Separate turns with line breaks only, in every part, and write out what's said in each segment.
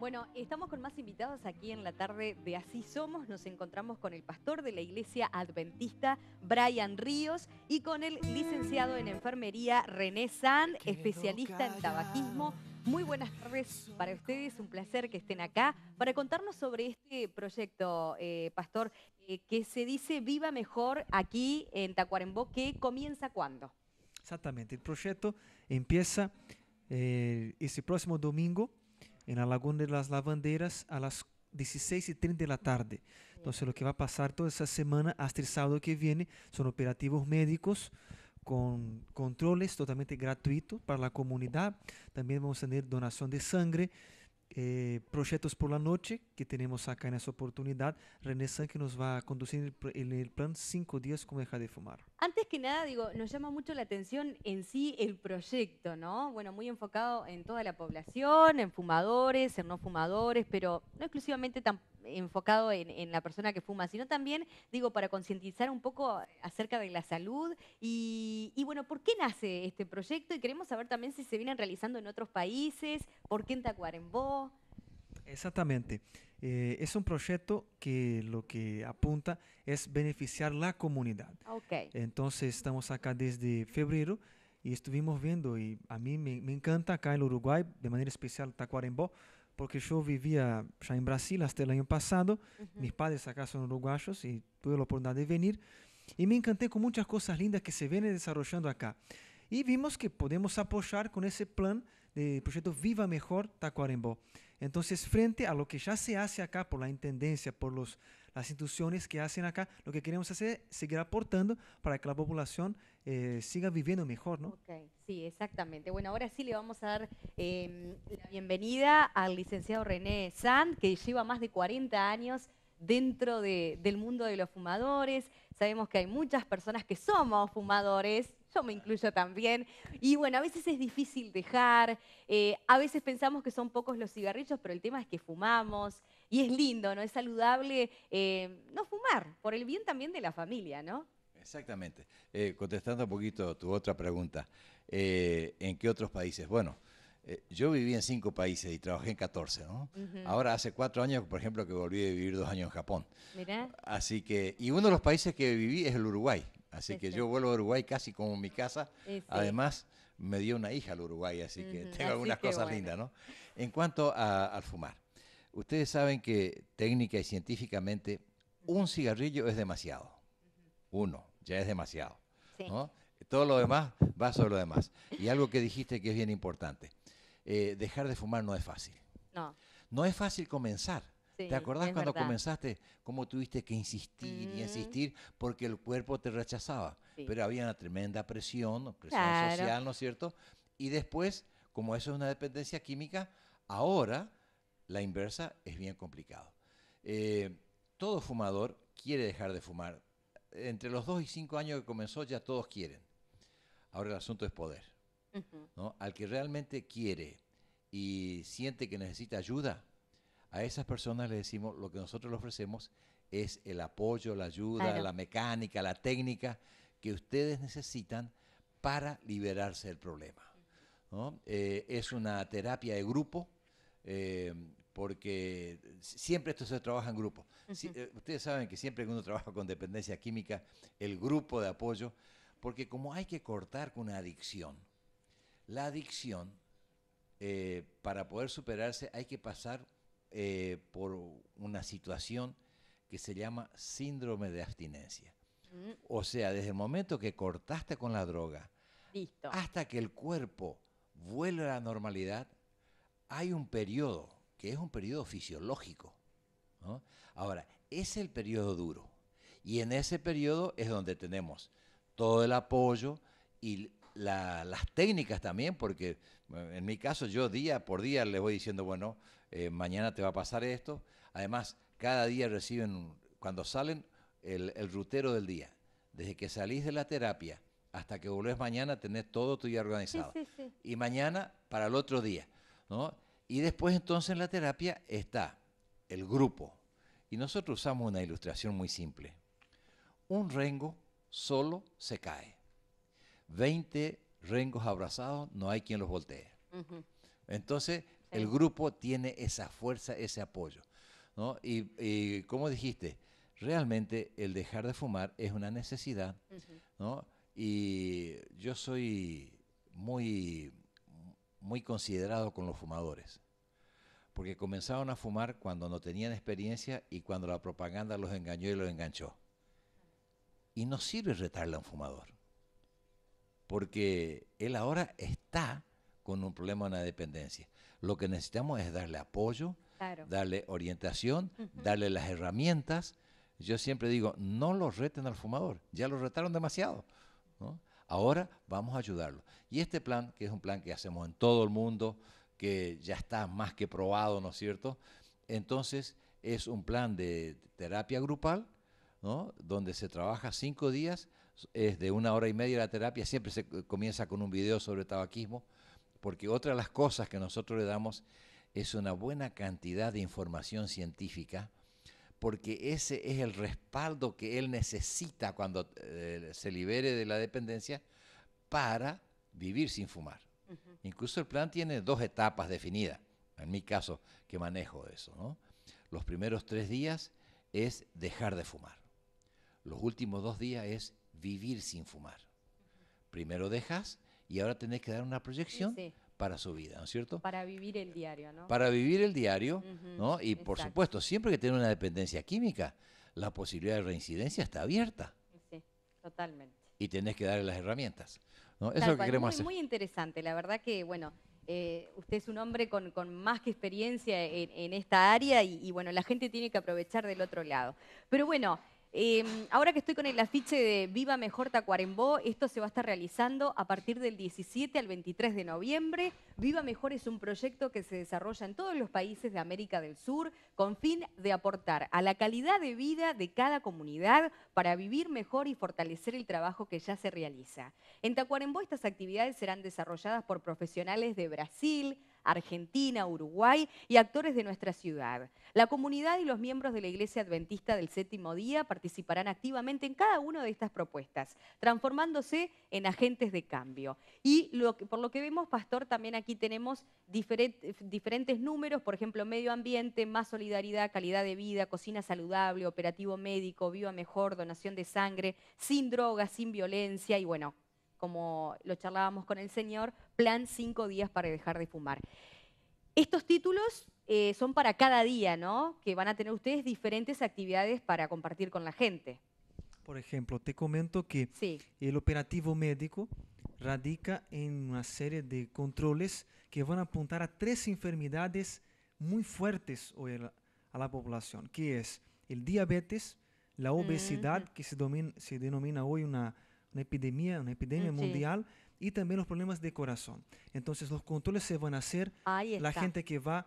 Bueno, estamos con más invitados aquí en la tarde de Así Somos. Nos encontramos con el pastor de la iglesia adventista, Brian Ríos, y con el licenciado en enfermería, René San, especialista en tabaquismo. Muy buenas tardes para ustedes, un placer que estén acá para contarnos sobre este proyecto, eh, Pastor, eh, que se dice Viva Mejor aquí en Tacuarembó, ¿qué comienza cuándo.
Exactamente, el proyecto empieza eh, ese próximo domingo, en la Laguna de las Lavanderas a las 16 y 30 de la tarde. Entonces lo que va a pasar toda esa semana hasta el sábado que viene son operativos médicos con controles totalmente gratuitos para la comunidad. También vamos a tener donación de sangre. Eh, proyectos por la noche que tenemos acá en esa oportunidad. René que nos va a conducir en el, plan 5 días como dejar de fumar.
Antes que nada, digo, nos llama mucho la atención en sí el proyecto, ¿no? Bueno, muy enfocado en toda la población, en fumadores, en no fumadores, pero no exclusivamente tan enfocado en, la persona que fuma, sino también, digo, para concientizar un poco acerca de la salud. Y, y bueno, ¿por qué nace este proyecto? Y queremos saber también si se vienen realizando en otros países, por qué en Tacuarembó,
Exactamente. Eh, es un proyecto que lo que apunta es beneficiar la comunidad. Okay. Entonces estamos acá desde febrero y estuvimos viendo y a mí me, encanta acá en Uruguay, de manera especial Tacuarembó, porque yo vivía ya en Brasil hasta el año pasado, mis padres acá son uruguayos y tuve la oportunidad de venir y me encanté con muchas cosas lindas que se vienen desarrollando acá. Y vimos que podemos apoyar con ese plan de proyecto Viva Mejor Tacuarembó. Entonces, frente a lo que ya se hace acá por la Intendencia, por las instituciones que hacen acá, lo que queremos hacer es seguir aportando para que la población eh, siga viviendo mejor, ¿no?
Okay. Sí, exactamente. Bueno, ahora sí le vamos a dar em, la bienvenida al licenciado René Sand, que lleva más de 40 años dentro del mundo de los fumadores. Sabemos que hay muchas personas que somos fumadores, yo me incluyo también. Y bueno, a veces es difícil dejar, eh, a veces pensamos que son pocos los cigarrillos, pero el tema es que fumamos y es lindo, ¿no? Es saludable eh, no fumar, por el bien también de la familia, ¿no? Exactamente.
Eh, contestando un poquito tu otra pregunta, ¿en qué otros países? Bueno, yo viví en cinco países y trabajé en catorce, ¿no? Ahora hace cuatro años, por ejemplo, que volví a vivir dos años en Japón. Mirá. Así que, y uno de los países que viví es el Uruguay. Así que yo vuelvo a Uruguay casi como mi casa. Además, me dio una hija al Uruguay, así que tengo algunas cosas lindas, ¿no? En cuanto al fumar, ustedes saben que técnica y científicamente un cigarrillo es demasiado. Uno, ya es demasiado. ¿no? Todo lo demás va sobre lo demás. Y algo que dijiste que es bien importante, eh, dejar de fumar no es fácil. No. No es fácil comenzar. ¿Te acordás cuando comenzaste cómo tuviste que insistir y mm. insistir porque el cuerpo te rechazaba? Pero había una tremenda presión, presión social, ¿no es cierto? Y después, como eso es una dependencia química, ahora la inversa es bien complicado. Eh, todo fumador quiere dejar de fumar. Entre los dos y cinco años que comenzó ya todos quieren. Ahora el asunto es poder. Al que realmente quiere y siente que necesita ayuda, a esas personas le decimos, lo que nosotros le ofrecemos es el apoyo, la ayuda, la mecánica, la técnica que ustedes necesitan para liberarse del problema. Eh, es una terapia de grupo, eh, porque siempre esto se trabaja en grupo. Eh, ustedes saben que siempre que uno trabaja con dependencia química, el grupo de apoyo, porque como hay que cortar con una adicción, la adicción, para poder superarse, hay que pasar eh, por una situación que se llama síndrome de abstinencia. Mm. O sea, desde el momento que cortaste con la droga hasta que el cuerpo vuelve a la normalidad, hay un periodo que es un periodo fisiológico. Ahora, es el periodo duro. Y en ese periodo es donde tenemos todo el apoyo y las técnicas también, porque en mi caso yo día por día les voy diciendo, bueno, eh, mañana te va a pasar esto. Además, cada día reciben, cuando salen, el, rutero del día. Desde que salís de la terapia hasta que volvés mañana, tenés todo tu día organizado. Y mañana para el otro día. Y después entonces en la terapia está el grupo. Y nosotros usamos una ilustración muy simple. Un rengo solo se cae. 20 rengos abrazados, no hay quien los voltee. Entonces, el grupo tiene esa fuerza, ese apoyo. ¿no? Y, como dijiste, realmente el dejar de fumar es una necesidad. ¿no? Y yo soy muy, muy considerado con los fumadores porque comenzaron a fumar cuando no tenían experiencia y cuando la propaganda los engañó y los enganchó. Y no sirve retarle a un fumador porque él ahora está con un problema de la dependencia. Lo que necesitamos es darle apoyo, darle orientación, darle las herramientas. Yo siempre digo, no lo reten al fumador, ya lo retaron demasiado. Ahora vamos a ayudarlo. Y este plan, que es un plan que hacemos en todo el mundo, que ya está más que probado, ¿no es cierto? Entonces es un plan de terapia grupal, Donde se trabaja cinco días es de una hora y media la terapia, siempre se comienza con un video sobre tabaquismo, porque otra de las cosas que nosotros le damos es una buena cantidad de información científica, porque ese es el respaldo que él necesita cuando eh, se libere de la dependencia para vivir sin fumar. Incluso el plan tiene dos etapas definidas, en mi caso que manejo eso. ¿no? Los primeros tres días es dejar de fumar. Los últimos dos días es vivir sin fumar. Primero dejas y ahora tenés que dar una proyección para su vida, ¿no es cierto?
Para vivir el diario, ¿no? Para
vivir el diario, ¿no? Y por supuesto, siempre que tiene una dependencia química, la posibilidad de reincidencia está abierta.
Sí, totalmente.
Y tenés que darle las herramientas. Eso es lo que queremos muy, hacer. Muy
interesante, la verdad que, bueno, eh, usted es un hombre con, más que experiencia en, esta área y, bueno, la gente tiene que aprovechar del otro lado. Pero bueno, eh, ahora que estoy con el afiche de Viva Mejor Tacuarembó, esto se va a estar realizando a partir del 17 al 23 de noviembre. Viva Mejor es un proyecto que se desarrolla en todos los países de América del Sur con fin de aportar a la calidad de vida de cada comunidad para vivir mejor y fortalecer el trabajo que ya se realiza. En Tacuarembó estas actividades serán desarrolladas por profesionales de Brasil, Argentina, Uruguay y actores de nuestra ciudad. La comunidad y los miembros de la Iglesia Adventista del Séptimo Día participarán activamente en cada una de estas propuestas, transformándose en agentes de cambio. Y por lo que vemos, Pastor, también aquí tenemos diferentes números, por ejemplo, medio ambiente, más solidaridad, calidad de vida, cocina saludable, operativo médico, viva mejor, donación de sangre, sin drogas, sin violencia y bueno, como lo charlábamos con el Señor, plan cinco días para dejar de fumar. Estos títulos eh, son para cada día, ¿no? Que van a tener ustedes diferentes actividades para compartir con la gente.
Por ejemplo, te comento que el operativo médico radica en una serie de controles que van a apuntar a tres enfermedades muy fuertes a la, población, que es el diabetes, la mm. obesidad, que se, se denomina hoy una una epidemia, una epidemia mundial y también los problemas de corazón. Entonces los controles se van a hacer, la gente que eh, va,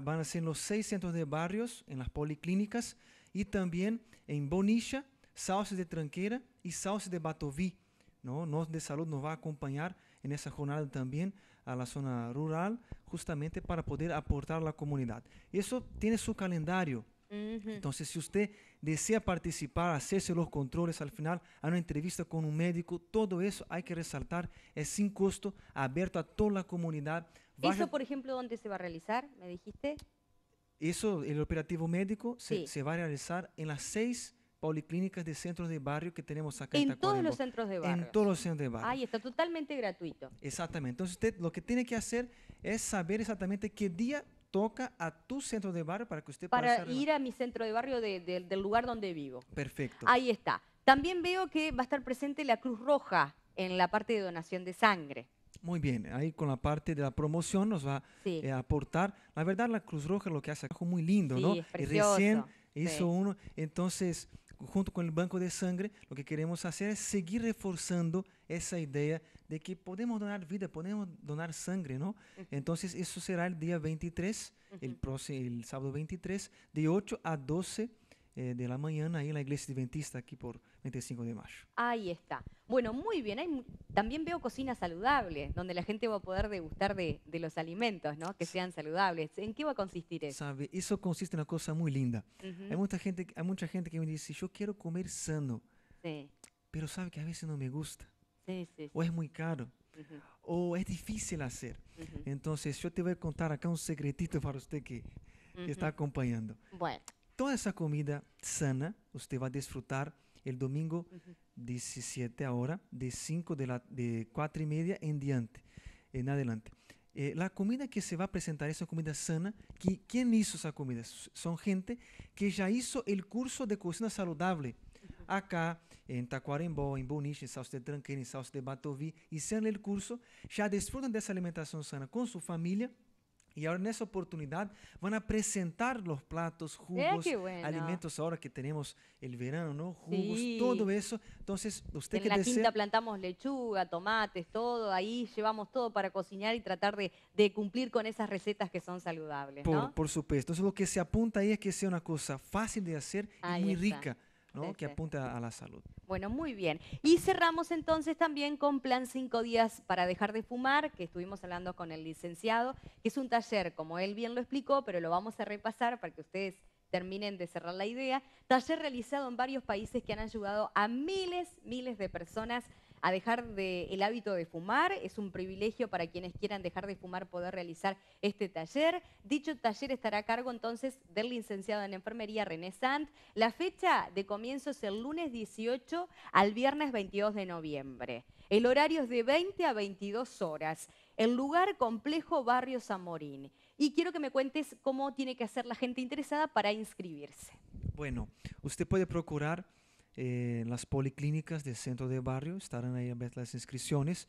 van a ser en los seis centros de barrios, en las policlínicas y también en Bonilla, Sauces de Tranquera y Sauces de Batoví. ¿no? Nos de Salud nos va a acompañar en esa jornada también a la zona rural, justamente para poder aportar a la comunidad. Eso tiene su calendario entonces, si usted desea participar, hacerse los controles al final, a una entrevista con un médico, todo eso hay que resaltar, es sin costo, abierto a toda la comunidad. ¿Eso,
por ejemplo, dónde se va a realizar? ¿Me dijiste?
Eso, el operativo médico, se, va a realizar en las seis policlínicas de centros de barrio que tenemos acá en, en todos los centros de barrio. En todos los centros de barrio. Ahí
está totalmente gratuito.
Exactamente. Entonces usted lo que tiene que hacer es saber exactamente qué día toca a tu centro de barrio para que usted para pueda... Para ir
a mi centro de barrio del lugar donde vivo.
Perfecto. Ahí
está. También veo que va a estar presente la Cruz Roja en la parte de donación de sangre.
Muy bien, ahí con la parte de la promoción nos va eh, a aportar. La verdad, la Cruz Roja lo que hace es muy lindo, ¿no? Y recién hizo uno, entonces junto com o banco de sangue, o que queremos fazer é seguir reforçando essa ideia de que podemos donar vida, podemos donar sangue, não? Então, isso será o dia 23, o próximo, el sábado 23, de 8 a 12 Eh, de la mañana ahí en la iglesia adventista aquí por 25 de mayo.
Ahí está. Bueno, muy bien. también veo cocina saludable, donde la gente va a poder degustar de, de los alimentos, ¿no? Que sean saludables. ¿En qué va a consistir eso?
Sabe, eso consiste en una cosa muy linda. Hay mucha gente, hay mucha gente que me dice, yo quiero comer sano. Sí. Pero sabe que a veces no me gusta. Sí, sí, o es muy caro. o es difícil hacer. Entonces yo te voy a contar acá un secretito para usted que está acompañando. Bueno. toda essa comida sana você vai desfrutar, o el domingo 17 ahora, de 5 de, de 4 e meia em diante, en adelante. Eh, comida que se vai apresentar, é es comida sana. Que, quem hizo essa comida? são gente que já hizo o curso de cocina saludable acá, em Tacuarembó, em Boniche, em Sauce de Tranquilo, em Sauce de Batovi, hicieron o curso, já desfrutam dessa alimentação sana com sua família. Y ahora en esa oportunidad van a presentar los platos, jugos, alimentos ahora que tenemos el verano, ¿no? Jugos, todo eso. Entonces, usted en la
plantamos lechuga, tomates, todo. Ahí llevamos todo para cocinar y tratar de, cumplir con esas recetas que son saludables, por,
supuesto. Entonces, lo que se apunta ahí es que sea una cosa fácil de hacer y muy rica que apunta a la salud.
Bueno, muy bien. Y cerramos entonces también con Plan 5 Días para Dejar de Fumar, que estuvimos hablando con el licenciado, que es un taller, como él bien lo explicó, pero lo vamos a repasar para que ustedes terminen de cerrar la idea. Taller realizado en varios países que han ayudado a miles, miles de personas a dejar el hábito de fumar. Es un privilegio para quienes quieran dejar de fumar poder realizar este taller. Dicho taller estará a cargo entonces del licenciado en enfermería René Sant. La fecha de comienzo es el lunes 18 al viernes 22 de noviembre. El horario es de 20 a 22 horas. El lugar complejo Barrio Zamorín. Y quiero que me cuentes cómo tiene que hacer la gente interesada para inscribirse.
Bueno, usted puede procurar eh, en las policlínicas del centro de barrio, estarán ahí las inscripciones.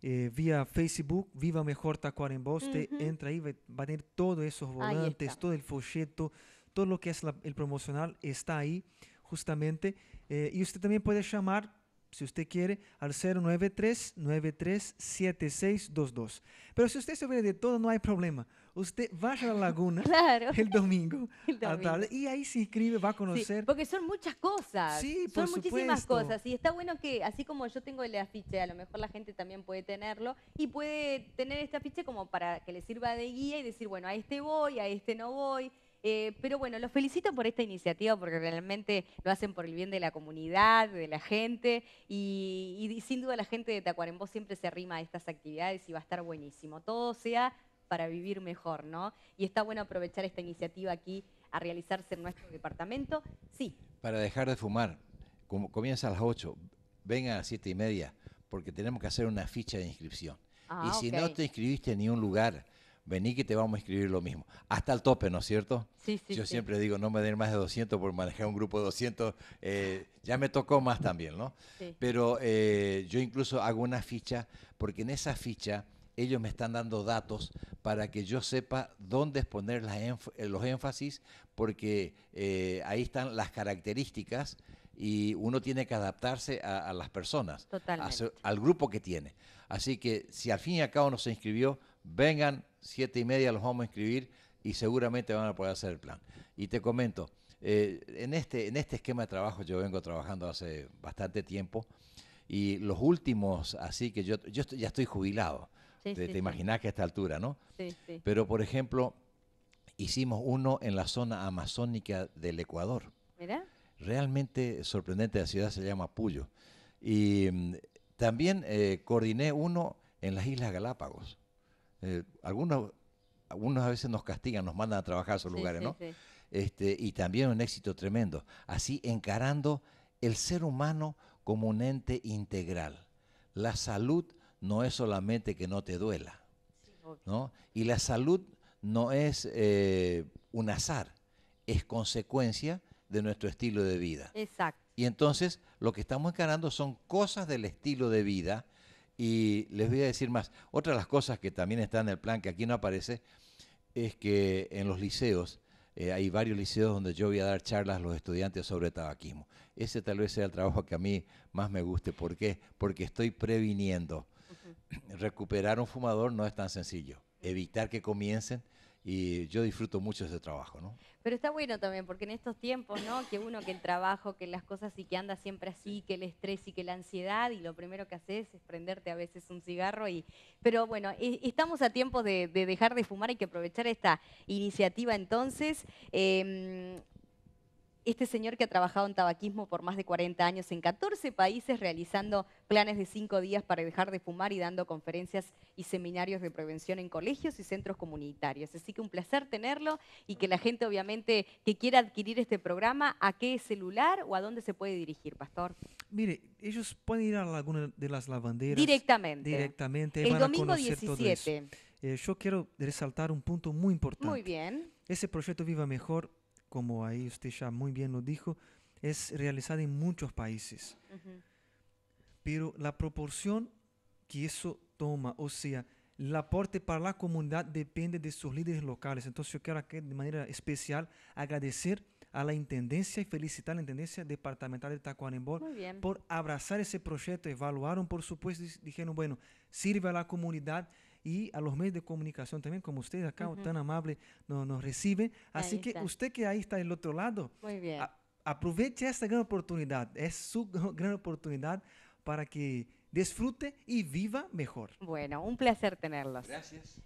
Eh, vía Facebook, Viva Mejor Tacuarembó, usted entra ahí, va, a tener todos esos volantes, todo el folleto, todo lo que es el promocional está ahí justamente. Eh, y usted también puede llamar si usted quiere, al 093-937622. Pero si usted se viene de todo, no hay problema. Usted va a la laguna el domingo, y ahí se inscribe, va a conocer.
porque son muchas cosas. son muchísimas cosas. Y está bueno que, así como yo tengo el afiche, a lo mejor la gente también puede tenerlo y puede tener este afiche como para que le sirva de guía y decir, bueno, a este voy, a este no voy. Eh, pero bueno, los felicito por esta iniciativa porque realmente lo hacen por el bien de la comunidad, de la gente y, sin duda la gente de Tacuarembó siempre se arrima a estas actividades y va a estar buenísimo. Todo sea para vivir mejor, ¿no? Y está bueno aprovechar esta iniciativa aquí a realizarse en nuestro departamento. Sí.
Para dejar de fumar, comienza a las 8, vengan a las 7 y media porque tenemos que hacer una ficha de inscripción. Ah, y si no te inscribiste en ningún lugar, vení que te vamos a escribir lo mismo. Hasta el tope, ¿no es cierto? Sí, sí. Yo siempre digo, no me den más de 200 por manejar un grupo de 200. Eh, ya me tocó más también, ¿no? Sí. Pero eh, yo incluso hago una ficha, porque en esa ficha ellos me están dando datos para que yo sepa dónde poner los énfasis, porque eh, ahí están las características y uno tiene que adaptarse a, las personas, al grupo que tiene. Así que si al fin y al cabo no se inscribió, vengan, siete y media los vamos a inscribir y seguramente van a poder hacer el plan. Y te comento, eh, en, este, en este esquema de trabajo yo vengo trabajando hace bastante tiempo y los últimos, así que yo, yo ya estoy jubilado, te, imaginas que a esta altura, ¿no? Pero por ejemplo, hicimos uno en la zona amazónica del Ecuador. Realmente sorprendente, la ciudad se llama Puyo. Y mm, también eh, coordiné uno en las Islas Galápagos. Eh, algunos, a veces nos castigan, nos mandan a trabajar a esos lugares, ¿no? Este, y también un éxito tremendo. Así encarando el ser humano como un ente integral. La salud no es solamente que no te duela, Y la salud no es eh, un azar, es consecuencia de nuestro estilo de vida. Exacto. Y entonces lo que estamos encarando son cosas del estilo de vida y les voy a decir más, otra de las cosas que también está en el plan, que aquí no aparece, es que en los liceos, eh, hay varios liceos donde yo voy a dar charlas a los estudiantes sobre tabaquismo. Ese tal vez sea el trabajo que a mí más me guste. ¿Por qué? Porque estoy previniendo. Recuperar un fumador no es tan sencillo. Evitar que comiencen, y yo disfruto mucho de ese trabajo, ¿no?
Pero está bueno también, porque en estos tiempos, ¿no? Que uno, que el trabajo, que las cosas y que anda siempre así, que el estrés y que la ansiedad, y lo primero que haces es prenderte a veces un cigarro. y Pero bueno, e, estamos a tiempo de, dejar de fumar, y que aprovechar esta iniciativa entonces. Em, este señor que ha trabajado en tabaquismo por más de 40 años en 14 países, realizando planes de 5 días para dejar de fumar y dando conferencias y seminarios de prevención en colegios y centros comunitarios. Así que un placer tenerlo y que la gente, obviamente, que quiera adquirir este programa, ¿a qué celular o a dónde se puede dirigir, Pastor?
Mire, ellos pueden ir a alguna de las lavanderas. Directamente. Directamente. El domingo 17. Eh, yo quiero resaltar un punto muy importante. Muy bien. Ese proyecto Viva Mejor como ahí usted ya muy bien lo dijo, es realizada en muchos países. Pero la proporción que eso toma, o sea, el aporte para la comunidad depende de sus líderes locales. Entonces yo quiero aquí de manera especial agradecer a la Intendencia y felicitar a la Intendencia Departamental de Tacuarembó por abrazar ese proyecto. Evaluaron, por supuesto, dijeron, bueno, sirve a la comunidad, y a los medios de comunicación también, como ustedes acá tan amable nos, nos Así que usted que ahí está del otro lado, Muy bien. aproveche esta gran oportunidad, es su gran oportunidad para que disfrute y viva mejor.
Bueno, un placer tenerlos. Gracias.